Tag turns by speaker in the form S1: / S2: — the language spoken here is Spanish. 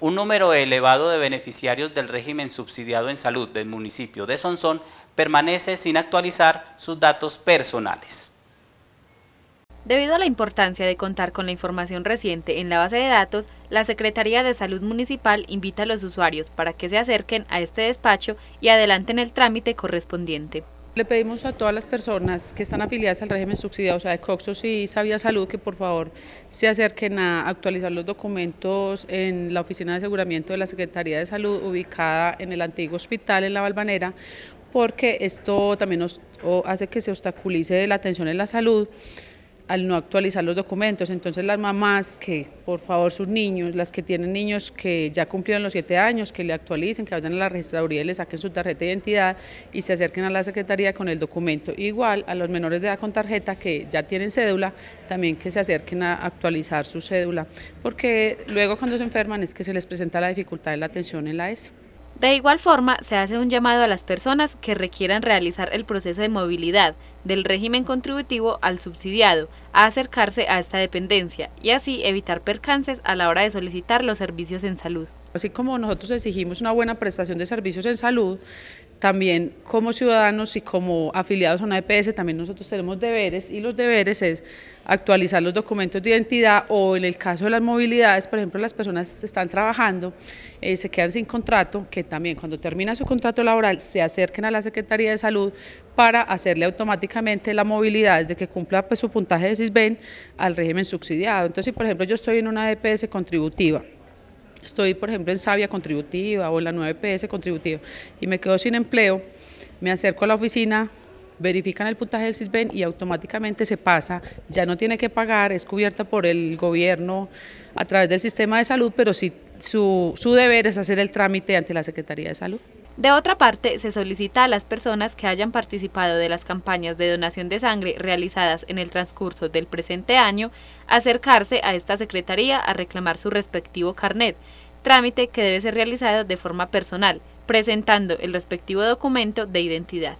S1: un número elevado de beneficiarios del régimen subsidiado en salud del municipio de Sonsón permanece sin actualizar sus datos personales. Debido a la importancia de contar con la información reciente en la base de datos, la Secretaría de Salud Municipal invita a los usuarios para que se acerquen a este despacho
S2: y adelanten el trámite correspondiente. Le pedimos a todas las personas que están afiliadas al régimen subsidiado, o sea, de Coxos y Sabía Salud, que por favor se acerquen a actualizar los documentos en la Oficina de Aseguramiento de la Secretaría de Salud, ubicada en el antiguo hospital en La Balvanera, porque esto también nos hace que se obstaculice la atención en la salud al no actualizar los documentos. Entonces las mamás que, por favor, sus niños, las que tienen niños que ya cumplieron los siete años, que le actualicen, que vayan a la registraduría y le saquen su tarjeta de identidad y se acerquen a la secretaría con el documento. Igual a los menores de edad con tarjeta que ya tienen cédula, también que se acerquen a actualizar su cédula, porque luego cuando se enferman es que se les presenta la dificultad de la atención en la es de igual forma, se hace un
S1: llamado a las personas que requieran realizar el proceso de movilidad del régimen contributivo al subsidiado, a acercarse a esta dependencia y así evitar percances a la hora de
S2: solicitar los servicios en salud. Así como nosotros exigimos una buena prestación de servicios en salud, también como ciudadanos y como afiliados a una EPS también nosotros tenemos deberes y los deberes es actualizar los documentos de identidad o en el caso de las movilidades, por ejemplo, las personas están trabajando, eh, se quedan sin contrato, que también cuando termina su contrato laboral se acerquen a la Secretaría de Salud para hacerle automáticamente la movilidad desde que cumpla pues, su puntaje de CISBEN al régimen subsidiado. Entonces, si por ejemplo yo estoy en una EPS contributiva, estoy, por ejemplo, en Sabia Contributiva o en la 9PS Contributiva y me quedo sin empleo, me acerco a la oficina, verifican el puntaje del SISBEN y automáticamente se pasa, ya no tiene que pagar, es cubierta por el gobierno a través del sistema de salud, pero sí su, su deber es hacer el trámite ante la Secretaría de Salud. De otra
S1: parte, se solicita a las personas que hayan participado de las campañas de donación de sangre realizadas en el transcurso del presente año acercarse a esta secretaría a reclamar su respectivo carnet, trámite que debe ser realizado de forma personal, presentando el respectivo documento de identidad.